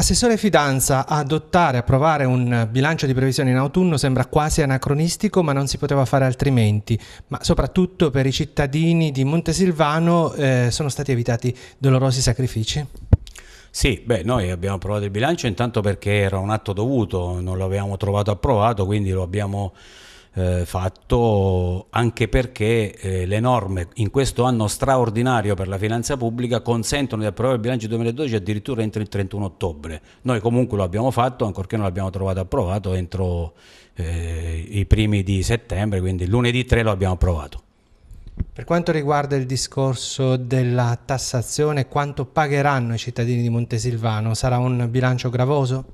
Assessore Fidanza, adottare, approvare un bilancio di previsione in autunno sembra quasi anacronistico, ma non si poteva fare altrimenti. Ma soprattutto per i cittadini di Montesilvano eh, sono stati evitati dolorosi sacrifici? Sì, beh, noi abbiamo approvato il bilancio intanto perché era un atto dovuto, non l'avevamo trovato approvato, quindi lo abbiamo eh, fatto anche perché eh, le norme in questo anno straordinario per la finanza pubblica consentono di approvare il bilancio 2012 addirittura entro il 31 ottobre. Noi comunque lo abbiamo fatto, ancorché non l'abbiamo trovato approvato, entro eh, i primi di settembre, quindi lunedì 3 lo abbiamo approvato. Per quanto riguarda il discorso della tassazione, quanto pagheranno i cittadini di Montesilvano? Sarà un bilancio gravoso?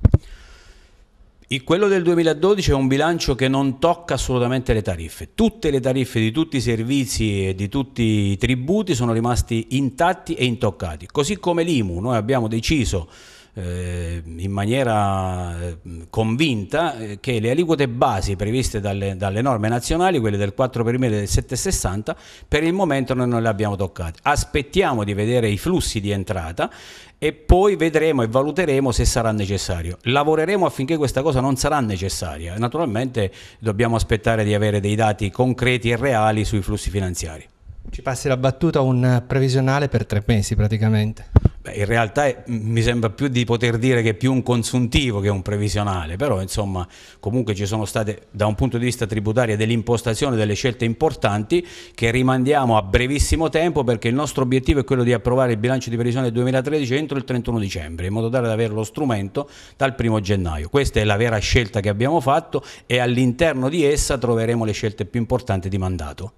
E quello del 2012 è un bilancio che non tocca assolutamente le tariffe. Tutte le tariffe di tutti i servizi e di tutti i tributi sono rimasti intatti e intoccati, così come l'IMU. Noi abbiamo deciso eh, in maniera eh, convinta eh, che le aliquote basi previste dalle, dalle norme nazionali, quelle del 4 per 1000 e del 760, per il momento noi non le abbiamo toccate. Aspettiamo di vedere i flussi di entrata e poi vedremo e valuteremo se sarà necessario. Lavoreremo affinché questa cosa non sarà necessaria. Naturalmente dobbiamo aspettare di avere dei dati concreti e reali sui flussi finanziari. Ci passi la battuta un previsionale per tre mesi praticamente. Beh, in realtà è, eh, mi sembra più di poter dire che è più un consuntivo che un previsionale, però insomma comunque ci sono state da un punto di vista tributario dell'impostazione delle scelte importanti che rimandiamo a brevissimo tempo perché il nostro obiettivo è quello di approvare il bilancio di previsione 2013 entro il 31 dicembre, in modo tale da avere lo strumento dal 1 gennaio. Questa è la vera scelta che abbiamo fatto e all'interno di essa troveremo le scelte più importanti di mandato.